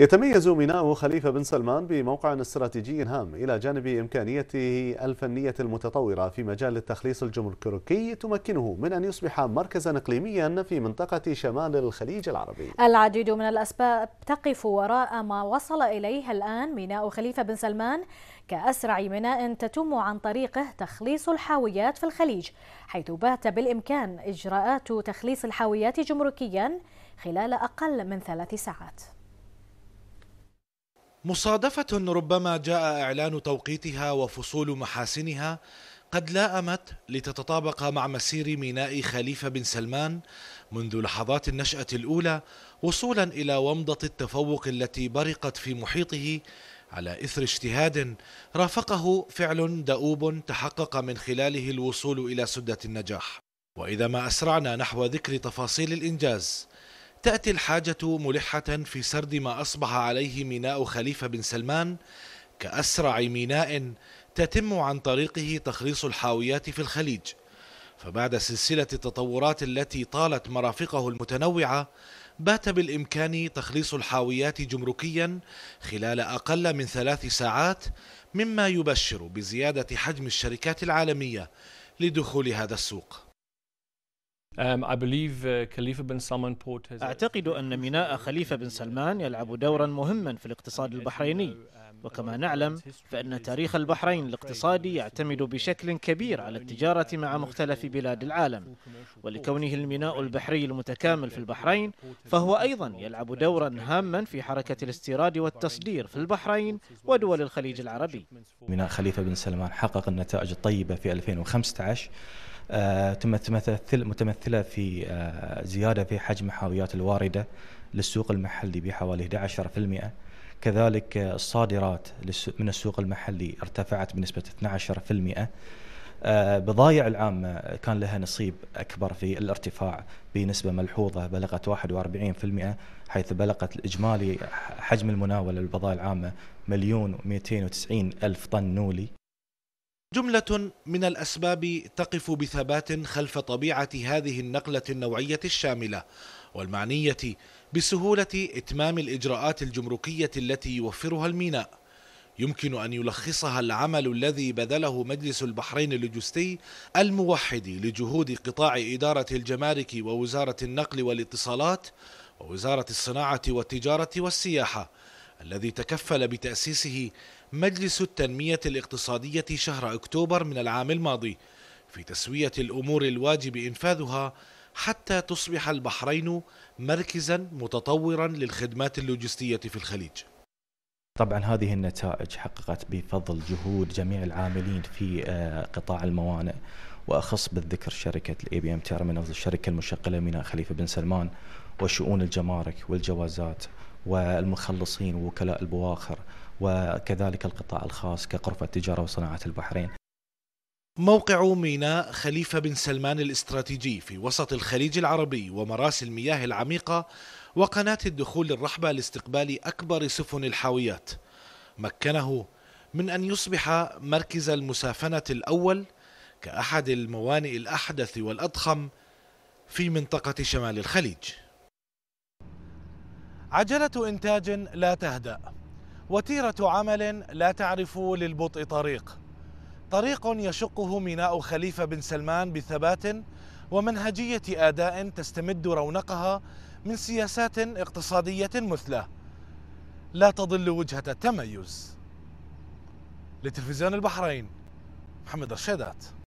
يتميز ميناء خليفة بن سلمان بموقع استراتيجي هام إلى جانب إمكانيته الفنية المتطورة في مجال التخليص الجمركي تمكنه من أن يصبح مركزا إقليميا في منطقة شمال الخليج العربي العديد من الأسباب تقف وراء ما وصل إليه الآن ميناء خليفة بن سلمان كأسرع ميناء تتم عن طريقه تخليص الحاويات في الخليج حيث بات بالإمكان إجراءات تخليص الحاويات جمركيا خلال أقل من ثلاث ساعات مصادفة ربما جاء إعلان توقيتها وفصول محاسنها قد لائمت لتتطابق مع مسير ميناء خليفة بن سلمان منذ لحظات النشأة الأولى وصولا إلى ومضة التفوق التي برقت في محيطه على إثر اجتهاد رافقه فعل دؤوب تحقق من خلاله الوصول إلى سدة النجاح وإذا ما أسرعنا نحو ذكر تفاصيل الإنجاز تأتي الحاجة ملحة في سرد ما أصبح عليه ميناء خليفة بن سلمان كأسرع ميناء تتم عن طريقه تخليص الحاويات في الخليج فبعد سلسلة التطورات التي طالت مرافقه المتنوعة بات بالإمكان تخليص الحاويات جمركيا خلال أقل من ثلاث ساعات مما يبشر بزيادة حجم الشركات العالمية لدخول هذا السوق Um, uh, أعتقد أن ميناء خليفة بن uh, سلمان يلعب دورا مهما في الاقتصاد البحريني um, وكما نعلم فإن تاريخ البحرين الاقتصادي يعتمد بشكل كبير على التجارة مع مختلف بلاد العالم ولكونه الميناء البحري المتكامل في البحرين فهو أيضا يلعب دورا هاما في حركة الاستيراد والتصدير في البحرين ودول الخليج العربي ميناء خليفة بن سلمان حقق النتائج الطيبة في 2015 آه، تمثل متمثله في آه، زياده في حجم الحاويات الوارده للسوق المحلي بحوالي 11% كذلك آه، الصادرات من السوق المحلي ارتفعت بنسبه 12% بضايع العامة كان لها نصيب أكبر في الارتفاع بنسبة ملحوظة بلغت 41% حيث بلغت الإجمالي حجم المناولة للبضائع العامة مليون و290 ألف طن نولي جملة من الأسباب تقف بثبات خلف طبيعة هذه النقلة النوعية الشاملة والمعنية بسهولة إتمام الإجراءات الجمركية التي يوفرها الميناء يمكن أن يلخصها العمل الذي بذله مجلس البحرين اللوجستي الموحد لجهود قطاع إدارة الجمارك ووزارة النقل والاتصالات ووزارة الصناعة والتجارة والسياحة الذي تكفل بتأسيسه مجلس التنمية الاقتصادية شهر أكتوبر من العام الماضي في تسوية الأمور الواجب إنفاذها حتى تصبح البحرين مركزا متطورا للخدمات اللوجستية في الخليج طبعا هذه النتائج حققت بفضل جهود جميع العاملين في آه، قطاع الموانئ واخص بالذكر شركه الاي بي ام تيرمينالز الشركه المشغله ميناء خليفه بن سلمان وشؤون الجمارك والجوازات والمخلصين ووكلاء البواخر وكذلك القطاع الخاص كغرفة التجارة وصناعة البحرين موقع ميناء خليفة بن سلمان الاستراتيجي في وسط الخليج العربي ومراسي المياه العميقة وقناة الدخول للرحبة لاستقبال أكبر سفن الحاويات مكنه من أن يصبح مركز المسافنة الأول كأحد الموانئ الأحدث والأضخم في منطقة شمال الخليج عجلة إنتاج لا تهدأ وتيرة عمل لا تعرف للبطء طريق طريق يشقه ميناء خليفة بن سلمان بثبات ومنهجية آداء تستمد رونقها من سياسات اقتصادية مثلى لا تضل وجهة التميز لتلفزيون البحرين محمد رشيدات